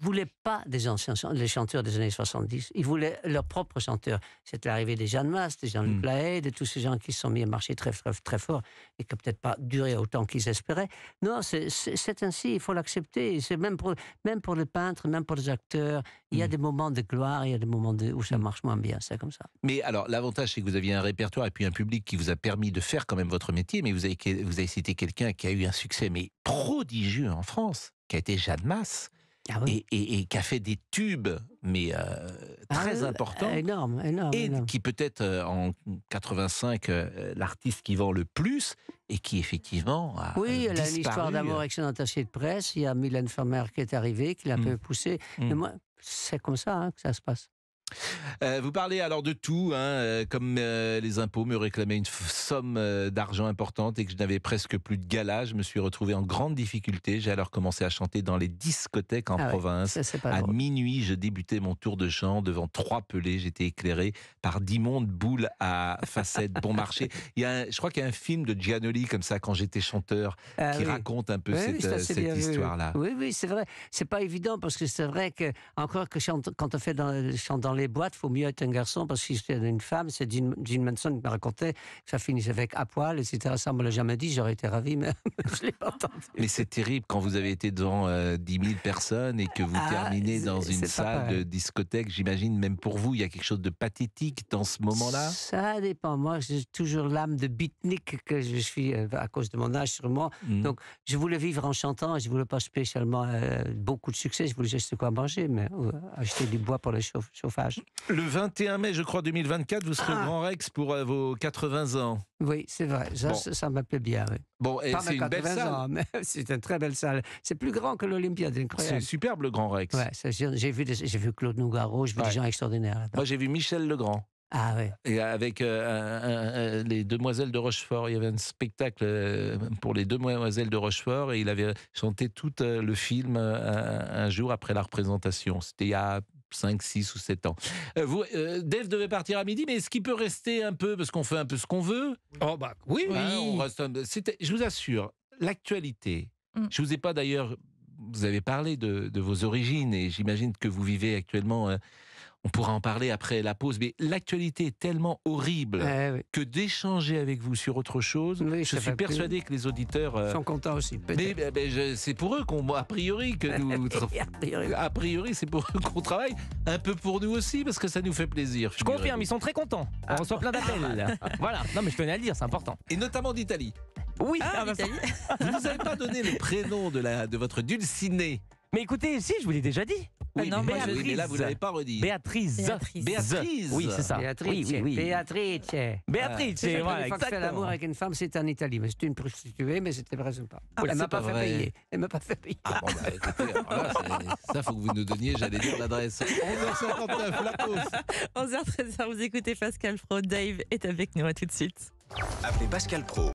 Speaker 2: voulaient pas des anciens les chanteurs des années 70. Ils voulaient leurs propres chanteurs. C'était l'arrivée des Jeanne Masse, des Jean-Luc hmm. de tous ces gens qui se sont mis à marcher très, très, très fort et qui peut-être pas duré autant qu'ils espéraient. Non, c'est ainsi, il faut l'accepter. C'est même pour, même pour les peintres, même pour les acteurs, il y a hmm. des moments de gloire, il y a des moments où ça hmm. marche moins bien, c'est comme ça.
Speaker 1: Mais alors, l'avantage, c'est que vous aviez un répertoire et puis un public qui vous a permis de faire quand même votre métier, mais vous avez, vous avez cité quelqu'un qui a eu un succès, mais prodigieux en France, qui a été Jeanne Masse ah et, qui a fait des tubes, mais euh, ah, très euh, importants. Énorme, énorme. Et qui peut être euh, en 85 l'artiste qui vend le plus et qui effectivement a Oui, elle a une histoire d'amour avec
Speaker 2: son de presse. Il y a Mylène Farmer qui est arrivée, qui l'a un mmh. peu poussé, mmh. Mais moi, c'est comme ça hein, que ça se passe.
Speaker 1: Euh, vous parlez alors de tout, hein, euh, comme euh, les impôts me réclamaient une somme d'argent importante et que je n'avais presque plus de gala, je me suis retrouvé en grande difficulté. J'ai alors commencé à chanter dans les discothèques en ah province. à minuit, je débutais mon tour de chant devant trois pelés. J'étais éclairé par d'immondes boules à facettes bon marché. Il y a je crois qu'il y a un film de Giannoli comme ça, quand j'étais chanteur, ah qui raconte un peu cette, histoire-là.
Speaker 2: Oui, oui, c'est vrai. C'est pas évident parce que c'est vrai que encore que quand on fait dans, chante dans les les boîtes, faut mieux être un garçon parce que si j'étais une femme, c'est Jean, Manson qui m'a raconté que ça finissait avec à poil, etc. Ça, on me l'a jamais dit, j'aurais été ravi, mais
Speaker 1: je l'ai pas entendu. Mais c'est terrible quand vous avez été devant 10 euh, 000 personnes et que vous ah, terminez dans une salle de discothèque, j'imagine, même pour vous, il y a quelque chose de pathétique dans ce moment-là
Speaker 2: Ça dépend. Moi, j'ai toujours l'âme de beatnik que je suis euh, à cause de mon âge, sûrement. Mm. Donc, je voulais vivre en chantant, je voulais pas spécialement euh, beaucoup de succès, je voulais juste quoi manger, mais acheter du bois pour le chauffage. Le
Speaker 1: 21 mai, je crois, 2024, vous serez ah. Grand Rex pour euh, vos 80 ans.
Speaker 2: Oui, c'est vrai. Ça, m'appelait bien.
Speaker 1: Bon, et c'est une belle salle. c'est une très belle salle. C'est plus grand que l'Olympiade,
Speaker 2: incroyable. C'est superbe le Grand Rex. Ouais, j'ai vu, vu Claude Nougaro, j'ai vu des gens extraordinaires.
Speaker 1: Moi, j'ai vu Michel Legrand. Ah ouais. Et avec euh, les demoiselles de Rochefort, il y avait un spectacle euh, pour les demoiselles de Rochefort et il avait chanté tout le film un, jour après la représentation. C'était il y a 5, 6 ou 7 ans. Euh, vous, euh, Dave devait partir à midi, mais est-ce qu'il peut rester un peu Parce qu'on fait un peu ce qu'on veut. Oh, bah oui, hein, oui. Je vous assure, l'actualité, mm. je vous ai pas d'ailleurs. Vous avez parlé de, vos origines et j'imagine que vous vivez actuellement. Hein, on pourra en parler après la pause, mais l'actualité est tellement horrible eh que d'échanger avec vous sur autre chose, je suis persuadé que les auditeurs euh, Ils sont contents aussi. Mais, c'est pour eux qu'on, a priori, que nous, a priori, c'est pour eux qu'on travaille un peu pour nous aussi parce que ça nous fait plaisir. Je confirme, ils sont très contents. On ah. reçoit plein d'appels. Ah, voilà. Non, mais je tenais à le dire, c'est important. Et notamment d'Italie. Oui, ah, bah, d'Italie. Vous nous avez pas donné le prénom de de votre dulcinée. Mais écoutez, si, je vous l'ai déjà dit.
Speaker 4: Ah non, mais, Béatrice. là, vous n'avez pas
Speaker 1: redit. Béatrice.
Speaker 4: Béatrice. Oui, c'est ça. Béatrice. Oui, oui,
Speaker 2: Béatrice. Béatrice. Ah, voilà, une fois que l'amour avec une femme, c'était en Italie. C'était une prostituée, mais c'était vrai sympa. Ah, Elle m'a pas, fait payer. Elle ne m'a pas fait payer. Ah, bon,
Speaker 1: bah, ça, faut que vous nous donniez, j'allais dire l'adresse. 11h59,
Speaker 2: la pause.
Speaker 4: 11h13, vous écoutez Pascal Pro. Dave est avec nous. À tout de suite. Appelez Pascal Pro.